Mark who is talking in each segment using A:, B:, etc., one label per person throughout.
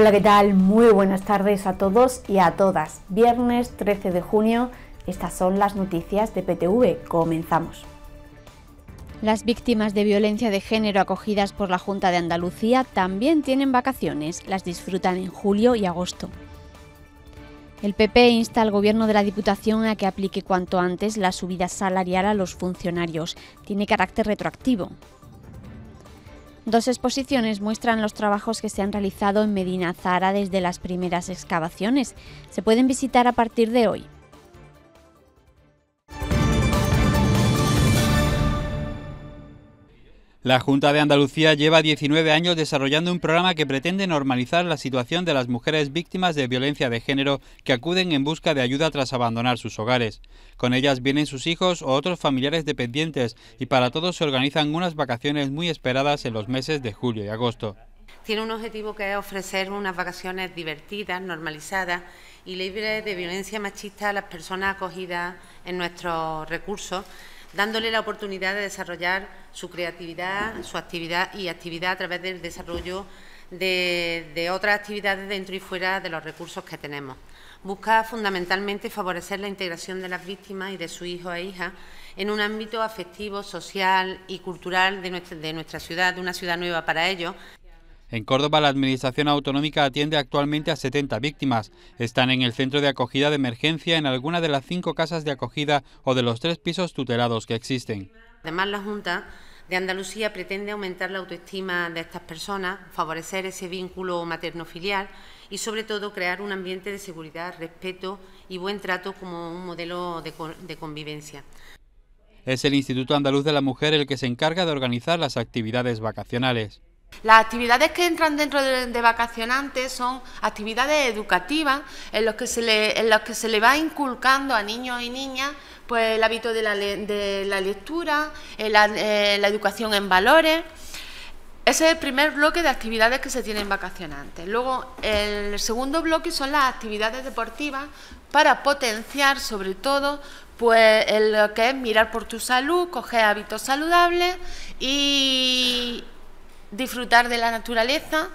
A: Hola, ¿qué tal? Muy buenas tardes a todos y a todas. Viernes 13 de junio, estas son las noticias de PTV. Comenzamos. Las víctimas de violencia de género acogidas por la Junta de Andalucía también tienen vacaciones, las disfrutan en julio y agosto. El PP insta al Gobierno de la Diputación a que aplique cuanto antes la subida salarial a los funcionarios. Tiene carácter retroactivo. Dos exposiciones muestran los trabajos que se han realizado en Medina Zara desde las primeras excavaciones. Se pueden visitar a partir de hoy.
B: La Junta de Andalucía lleva 19 años desarrollando un programa que pretende normalizar la situación de las mujeres víctimas de violencia de género que acuden en busca de ayuda tras abandonar sus hogares. Con ellas vienen sus hijos o otros familiares dependientes y para todos se organizan unas vacaciones muy esperadas en los meses de julio y agosto.
C: Tiene un objetivo que es ofrecer unas vacaciones divertidas, normalizadas y libres de violencia machista a las personas acogidas en nuestros recursos dándole la oportunidad de desarrollar su creatividad, su actividad y actividad a través del desarrollo de, otras actividades dentro y fuera de los recursos que tenemos. Busca fundamentalmente favorecer la integración de las víctimas y de su hijo e hija en un ámbito afectivo, social y cultural de nuestra, de nuestra ciudad, de una ciudad nueva para ellos.
B: En Córdoba, la Administración Autonómica atiende actualmente a 70 víctimas. Están en el centro de acogida de emergencia en alguna de las cinco casas de acogida o de los tres pisos tutelados que existen.
C: Además, la Junta de Andalucía pretende aumentar la autoestima de estas personas, favorecer ese vínculo materno-filial y, sobre todo, crear un ambiente de seguridad, respeto y buen trato como un modelo de convivencia.
B: Es el Instituto Andaluz de la Mujer el que se encarga de organizar las actividades vacacionales.
D: Las actividades que entran dentro de, vacacionantes son actividades educativas en las que, se le, que se le va inculcando a niños y niñas pues, el hábito de la, lectura, eh, eh, la, educación en valores. Ese es el primer bloque de actividades que se tienen vacacionantes. Luego, el segundo bloque son las actividades deportivas para potenciar, sobre todo, pues lo que es mirar por tu salud, coger hábitos saludables y disfrutar de la naturaleza.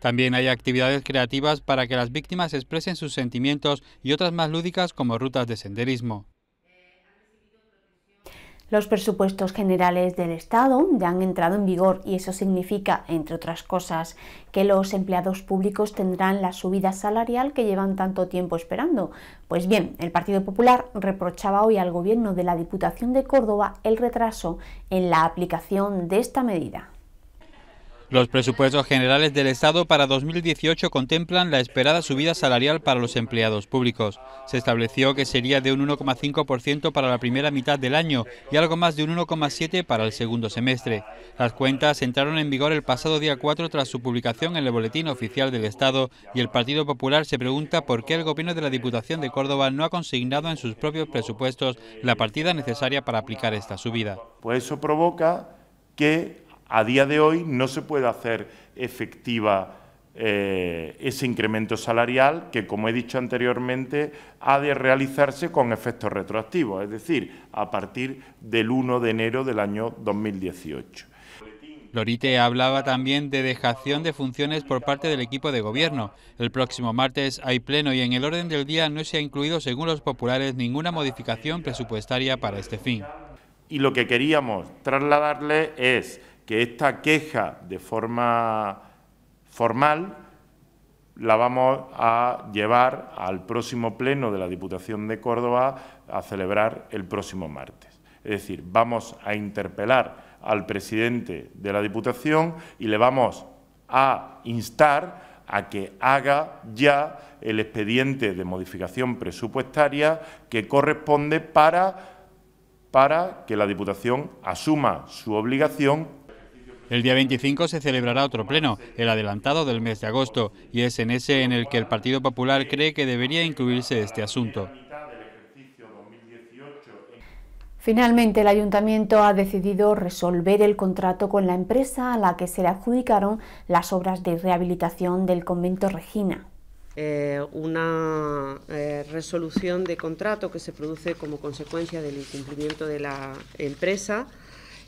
B: También hay actividades creativas para que las víctimas expresen sus sentimientos y otras más lúdicas como rutas de senderismo.
A: Los presupuestos generales del Estado ya han entrado en vigor y eso significa, entre otras cosas, que los empleados públicos tendrán la subida salarial que llevan tanto tiempo esperando. Pues bien, el Partido Popular reprochaba hoy al Gobierno de la Diputación de Córdoba el retraso en la aplicación de esta medida.
B: Los presupuestos generales del Estado para 2018 contemplan la esperada subida salarial para los empleados públicos. Se estableció que sería de un 1,5% para la primera mitad del año y algo más de un 1,7% para el segundo semestre. Las cuentas entraron en vigor el pasado día 4 tras su publicación en el Boletín Oficial del Estado y el Partido Popular se pregunta por qué el Gobierno de la Diputación de Córdoba no ha consignado en sus propios presupuestos la partida necesaria para aplicar esta subida.
E: Pues eso provoca que a día de hoy no se puede hacer efectiva eh, ese incremento salarial que, como he dicho anteriormente, ha de realizarse con efectos retroactivos, es decir, a partir del 1 de enero del año 2018. Lorite
B: hablaba también de dejación de funciones por parte del equipo de gobierno. El próximo martes hay pleno y en el orden del día no se ha incluido, según los populares, ninguna modificación presupuestaria para
E: este fin. Y lo que queríamos trasladarle es que esta queja de forma formal la vamos a llevar al próximo pleno de la Diputación de Córdoba a celebrar el próximo martes. Es decir, vamos a interpelar al presidente de la Diputación y le vamos a instar a que haga ya el expediente de modificación presupuestaria que corresponde para, para que la Diputación asuma su obligación el día 25
B: se celebrará otro pleno, el adelantado del mes de agosto, y es en ese en el que el Partido Popular cree que debería incluirse este asunto.
A: Finalmente, el ayuntamiento ha decidido resolver el contrato con la empresa a la que se le adjudicaron las obras de rehabilitación del convento Regina.
C: Eh, una eh, resolución de contrato que se produce como consecuencia del incumplimiento de la empresa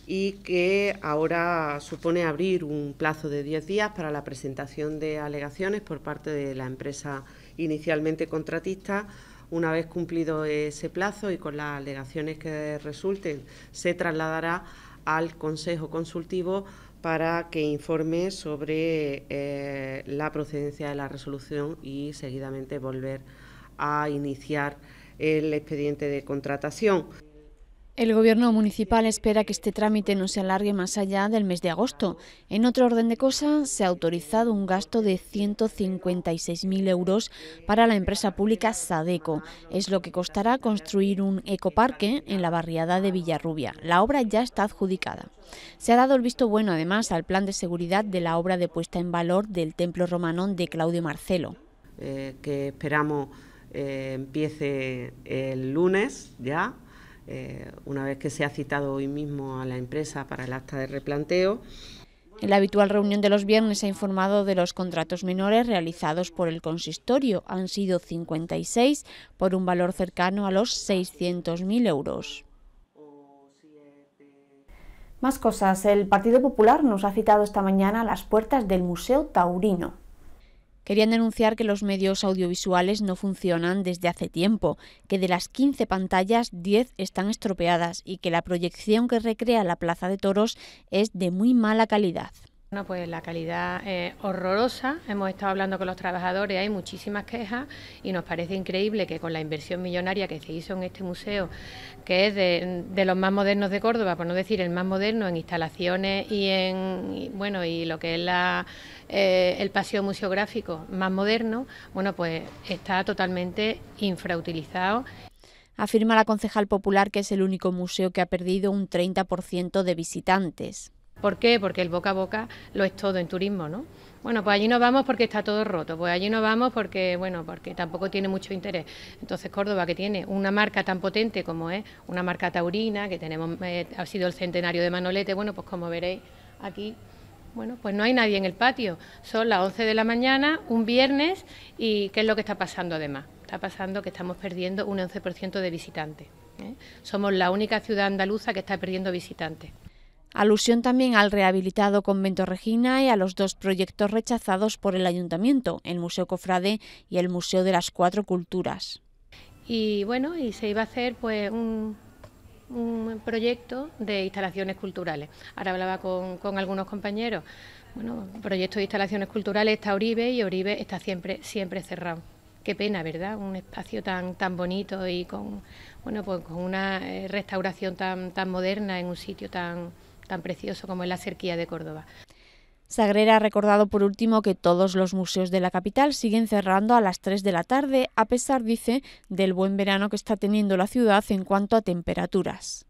C: y que ahora supone abrir un plazo de diez días para la presentación de alegaciones por parte de la empresa inicialmente contratista. Una vez cumplido ese plazo y con las alegaciones que resulten, se trasladará al Consejo Consultivo para que informe sobre eh, la procedencia de la resolución y seguidamente volver a iniciar el expediente de contratación.
A: El Gobierno municipal espera que este trámite no se alargue más allá del mes de agosto. En otro orden de cosas, se ha autorizado un gasto de 156.000 euros para la empresa pública Sadeco. Es lo que costará construir un ecoparque en la barriada de Villarrubia. La obra ya está adjudicada. Se ha dado el visto bueno, además, al plan de seguridad de la obra de puesta en valor del Templo Romanón de Claudio Marcelo.
C: Eh, que
A: esperamos eh, empiece el lunes ya eh, una vez que se ha citado hoy mismo a la empresa para el acta de replanteo. En la habitual reunión de los viernes se ha informado de los contratos menores realizados por el consistorio. Han sido 56 por un valor cercano a los 600.000 euros. Más cosas. El Partido Popular nos ha citado esta mañana a las puertas del Museo Taurino. Querían denunciar que los medios audiovisuales no funcionan desde hace tiempo, que de las 15 pantallas 10 están estropeadas y que la proyección que recrea la Plaza de Toros es de muy mala calidad
D: pues la calidad es horrorosa. Hemos estado hablando con los trabajadores, hay muchísimas quejas y nos parece increíble que con la inversión millonaria que se hizo en este museo, que es de, los más modernos de Córdoba, por no decir el más moderno en instalaciones y en bueno y lo que es la, eh, el paseo museográfico más moderno, bueno, pues está totalmente infrautilizado
A: afirma la concejal popular que es el único
D: museo que ha perdido un
A: 30% de visitantes.
D: ¿Por qué? Porque el boca a boca lo es todo en turismo, ¿no? Bueno, pues allí no vamos porque está todo roto, pues allí no vamos porque, bueno, porque tampoco tiene mucho interés. Entonces Córdoba, que tiene una marca tan potente como es una marca taurina, que tenemos, eh, ha sido el centenario de Manolete, bueno, pues como veréis aquí bueno, pues no hay nadie en el patio. Son las 11 de la mañana, un viernes, y ¿qué es lo que está pasando además? Está pasando que estamos perdiendo un 11% de visitantes. ¿eh? Somos la única ciudad andaluza que está perdiendo visitantes
A: alusión también al rehabilitado convento Regina y a los dos proyectos rechazados por el ayuntamiento, el Museo Cofrade y el Museo de las Cuatro Culturas.
D: Y bueno, y se iba a hacer pues un, proyecto de instalaciones culturales. Ahora hablaba con, algunos compañeros. Bueno, proyecto de instalaciones culturales está Oribe y Oribe está siempre, siempre cerrado. Qué pena, ¿verdad? Un espacio tan, tan bonito y con, bueno, pues con una eh, restauración tan moderna en un sitio tan, tan precioso como es la Cerquía de Córdoba.
A: Sagrera ha recordado por último que todos los museos de la capital siguen cerrando a las 3 de la tarde, a pesar, dice, del buen verano que está teniendo la ciudad en cuanto a temperaturas.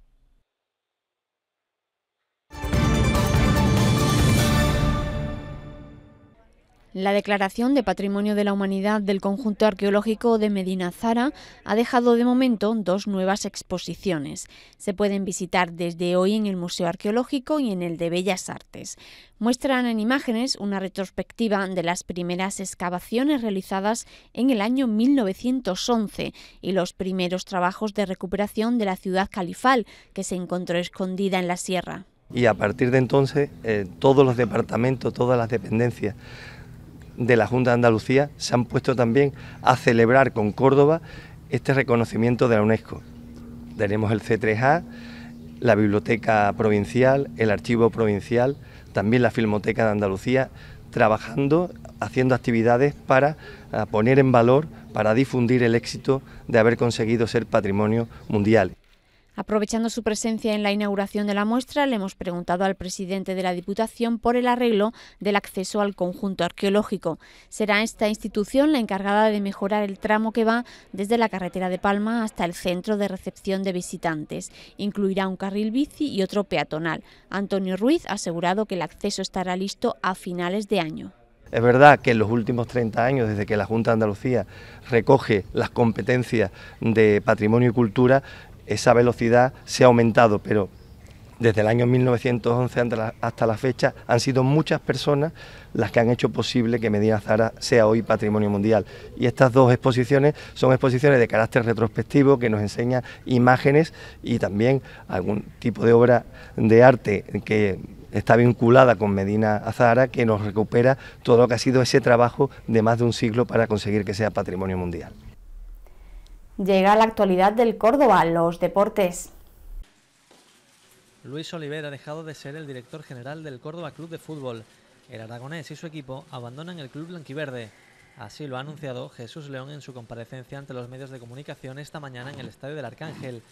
A: La declaración de Patrimonio de la Humanidad del Conjunto Arqueológico de Medina Zara ha dejado de momento dos nuevas exposiciones. Se pueden visitar desde hoy en el Museo Arqueológico y en el de Bellas Artes. Muestran en imágenes una retrospectiva de las primeras excavaciones realizadas en el año 1911 y los primeros trabajos de recuperación de la ciudad califal que se encontró escondida en la sierra.
E: Y a partir de entonces, eh, todos los departamentos, todas las dependencias de la Junta de Andalucía se han puesto también a celebrar con Córdoba este reconocimiento de la UNESCO. Tenemos el C3A, la Biblioteca Provincial, el Archivo Provincial, también la Filmoteca de Andalucía, trabajando, haciendo actividades para ah, poner en valor, para difundir el éxito de haber conseguido ser patrimonio mundial.
A: Aprovechando su presencia en la inauguración de la muestra, le hemos preguntado al presidente de la Diputación por el arreglo del acceso al conjunto arqueológico. Será esta institución la encargada de mejorar el tramo que va desde la carretera de Palma hasta el centro de recepción de visitantes. Incluirá un carril bici y otro peatonal. Antonio Ruiz ha asegurado que el acceso estará listo a finales de año.
E: Es verdad que en los últimos 30 años, desde que la Junta de Andalucía recoge las competencias de patrimonio y cultura, esa velocidad se ha aumentado, pero desde el año 1911 hasta la fecha han sido muchas personas las que han hecho posible que Medina Zara sea hoy patrimonio mundial. Y estas dos exposiciones son exposiciones de carácter retrospectivo que nos enseñan imágenes y también algún tipo de obra de arte que está vinculada con Medina Zara que nos recupera todo lo que ha sido ese trabajo de más de un siglo para conseguir que sea patrimonio mundial.
A: Llega la actualidad del Córdoba, los deportes.
F: Luis Oliver ha dejado de ser el director general del Córdoba Club de Fútbol. El aragonés y su equipo abandonan el club blanquiverde. Así lo ha anunciado Jesús León en su comparecencia ante los medios de comunicación esta mañana en el Estadio del Arcángel.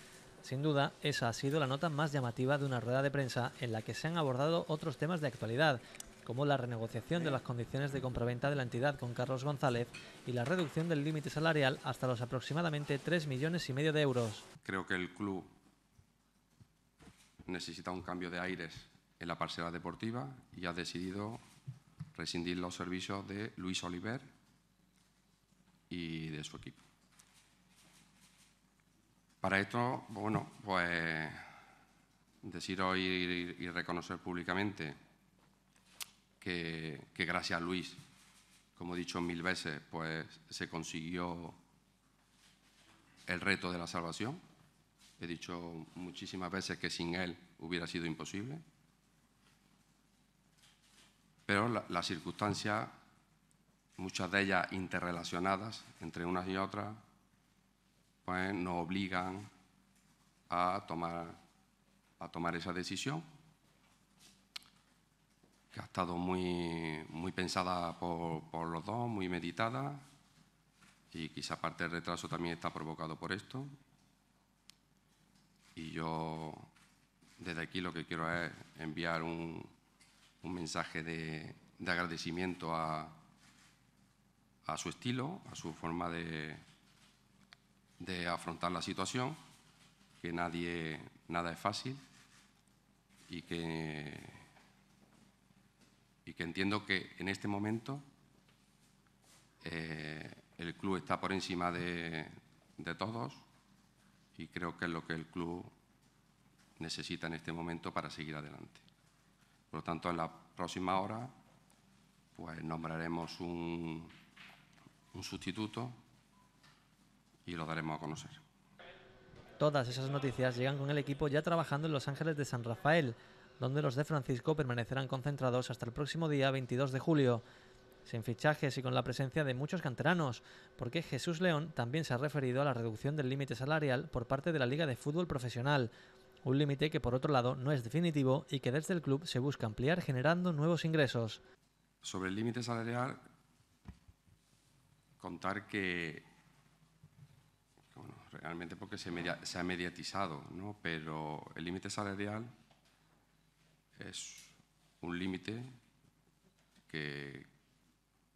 F: Sin duda, esa ha sido la nota más llamativa de una rueda de prensa en la que se han abordado otros temas de actualidad, como la renegociación de las condiciones de compraventa de la entidad con Carlos González y la reducción del límite salarial hasta los aproximadamente 3 millones y medio de euros.
G: Creo que el club necesita un cambio de aires en la parcela deportiva y ha decidido rescindir los servicios de Luis Oliver y de su equipo. Para esto, bueno, pues decir hoy y reconocer públicamente que, gracias a Luis, como he dicho mil veces, pues se consiguió el reto de la salvación. He dicho muchísimas veces que sin él hubiera sido imposible. Pero las circunstancias, muchas de ellas interrelacionadas entre unas y otras, pues nos obligan a tomar, a tomar esa decisión que ha estado muy, muy pensada por, los dos, muy meditada, y quizá parte del retraso también está provocado por esto. Y yo desde aquí lo que quiero es enviar un, mensaje de, agradecimiento a, a, su estilo, a su forma de, de afrontar la situación, que nadie, nada es fácil y que y que entiendo que en este momento eh, el club está por encima de, todos y creo que es lo que el club necesita en este momento para seguir adelante. Por lo tanto, en la próxima hora pues nombraremos un sustituto y lo daremos a conocer.
F: Todas esas noticias llegan con el equipo ya trabajando en Los Ángeles de San Rafael donde los de Francisco permanecerán concentrados hasta el próximo día 22 de julio. Sin fichajes y con la presencia de muchos canteranos, porque Jesús León también se ha referido a la reducción del límite salarial por parte de la Liga de Fútbol Profesional, un límite que por otro lado no es definitivo y que desde el club se busca ampliar generando nuevos ingresos.
G: Sobre el límite salarial, contar que realmente porque se, se ha mediatizado, ¿no? pero el límite salarial es un límite que,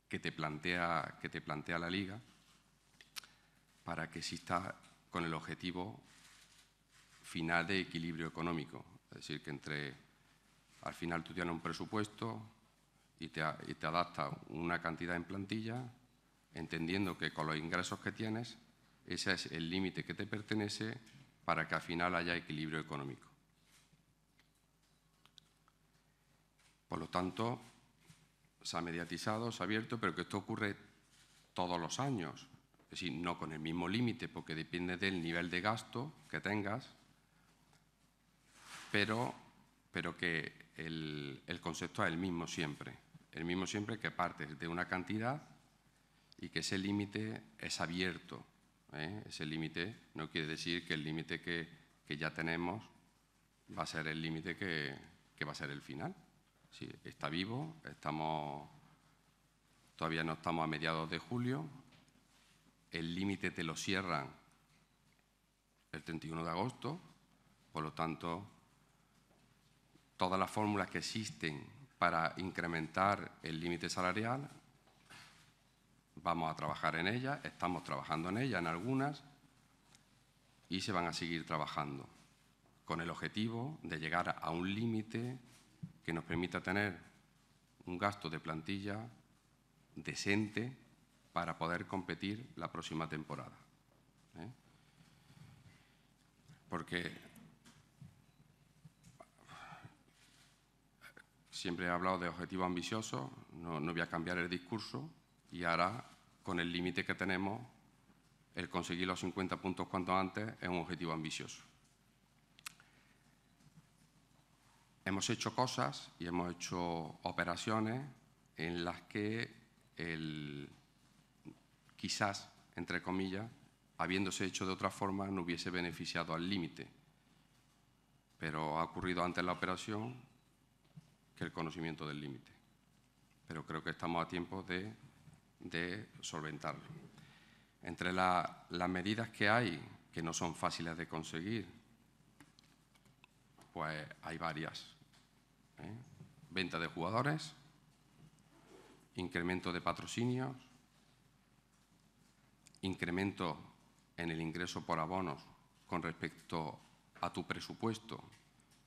G: te plantea, que te plantea la liga para que exista con el objetivo final de equilibrio económico. Es decir, que entre al final tú tienes un presupuesto y te, y te una cantidad en plantilla, entendiendo que con los ingresos que tienes, ese es el límite que te pertenece para que al final haya equilibrio económico. Por lo tanto, se ha mediatizado, se ha abierto, pero que esto ocurre todos los años. Es decir, no con el mismo límite, porque depende del nivel de gasto que tengas, pero, que el, concepto es el mismo siempre. El mismo siempre que parte de una cantidad y que ese límite es abierto. ¿eh? Ese límite no quiere decir que el límite que, ya tenemos va a ser el límite que va a ser el final. Sí, está vivo, estamos, todavía no estamos a mediados de julio, el límite te lo cierran el 31 de agosto, por lo tanto, todas las fórmulas que existen para incrementar el límite salarial, vamos a trabajar en ellas, estamos trabajando en ellas, en algunas, y se van a seguir trabajando con el objetivo de llegar a un límite que nos permita tener un gasto de plantilla decente para poder competir la próxima temporada. ¿eh? Porque siempre he hablado de objetivos ambiciosos, no, no voy a cambiar el discurso y ahora con el límite que tenemos, el conseguir los 50 puntos cuanto antes es un objetivo ambicioso. hemos hecho cosas y hemos hecho operaciones en las que el, quizás, entre comillas, habiéndose hecho de otra forma, no hubiese beneficiado al límite. Pero ha ocurrido antes la operación que el conocimiento del límite. Pero creo que estamos a tiempo de, solventarlo. Entre las medidas que hay, que no son fáciles de conseguir, pues hay varias. ¿eh? Venta de jugadores, incremento de patrocinios, incremento en el ingreso por abonos con respecto a tu presupuesto,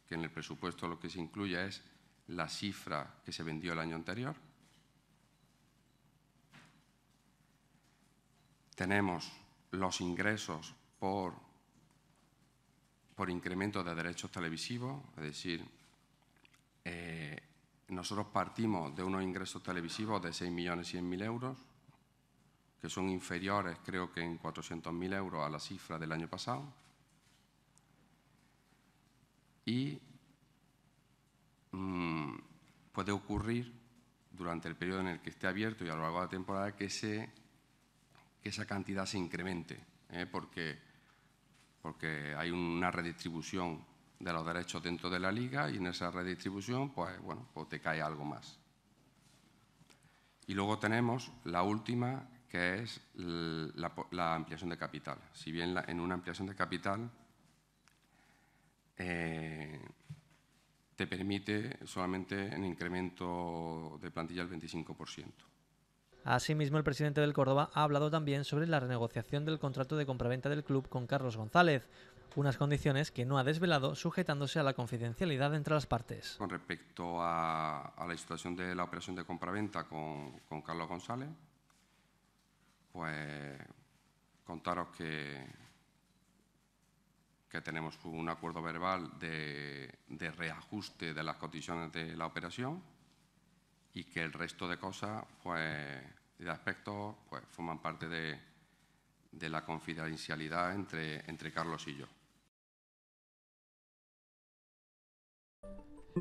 G: que en el presupuesto lo que se incluye es la cifra que se vendió el año anterior. Tenemos los ingresos por, por incremento de derechos televisivos, es decir, eh, nosotros partimos de unos ingresos televisivos de 6.100.000 euros, que son inferiores creo que en 400.000 euros a la cifra del año pasado. Y mm, puede ocurrir durante el periodo en el que esté abierto y a lo largo de la temporada que, esa cantidad se incremente, ¿eh? porque, porque hay una redistribución de los derechos dentro de la liga y en esa redistribución, pues bueno, pues te cae algo más. Y luego tenemos la última, que es la, ampliación de capital. Si bien en una ampliación de capital eh, te permite solamente un incremento de plantilla del 25%.
F: Asimismo, el presidente del Córdoba ha hablado también sobre la renegociación del contrato de compraventa del club con Carlos González, unas condiciones que no ha desvelado sujetándose a la confidencialidad entre las partes.
G: Con respecto a, la situación de la operación de compraventa con, con Carlos González, pues contaros que, que tenemos un acuerdo verbal de, reajuste de las condiciones de la operación y que el resto de cosas pues, y de aspectos pues, forman parte de, de la confidencialidad entre, entre Carlos y yo.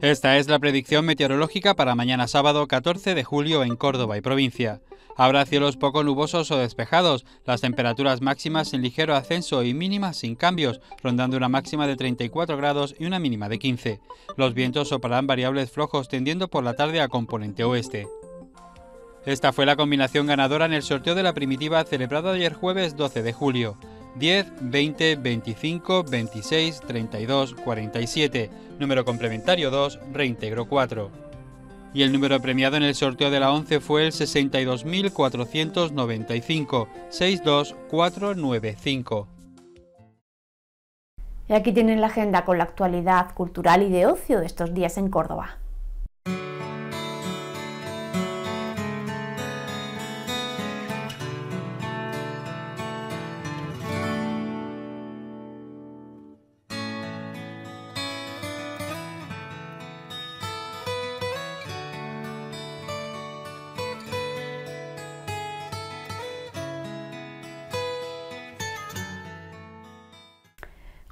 B: Esta es la predicción meteorológica para mañana sábado 14 de julio en Córdoba y provincia. Habrá cielos poco nubosos o despejados, las temperaturas máximas en ligero ascenso y mínimas sin cambios, rondando una máxima de 34 grados y una mínima de 15. Los vientos soplarán variables flojos tendiendo por la tarde a componente oeste. Esta fue la combinación ganadora en el sorteo de la primitiva celebrado ayer jueves 12 de julio. 10 20 25 26 32 47, número complementario 2, reintegro 4. Y el número premiado en el sorteo de la 11 fue el 62.495, 62495.
A: Y aquí tienen la agenda con la actualidad cultural y de ocio de estos días en Córdoba.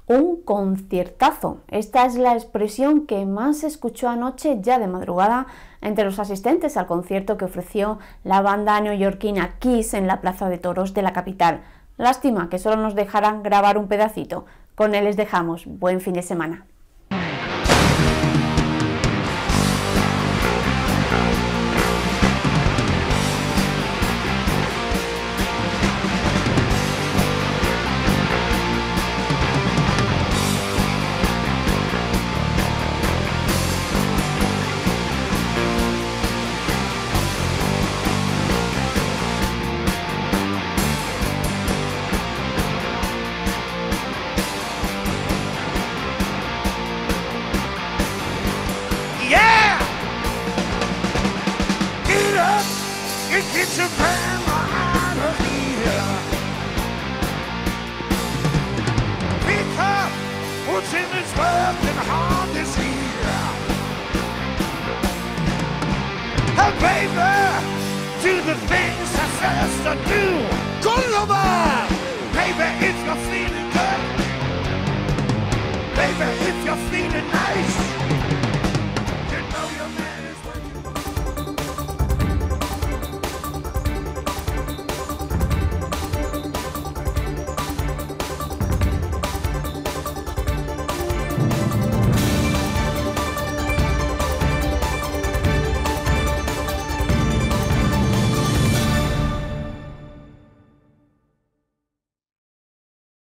A: un conciertazo. Esta es la expresión que más se escuchó anoche ya de madrugada entre los asistentes al concierto que ofreció la banda neoyorquina Kiss en la Plaza de Toros de la capital. Lástima que solo nos dejaran grabar un pedacito. Con él les dejamos. Buen fin de semana.
E: things I says to do. Cordova! Baby, if you're feeling good, baby, if you're feeling nice.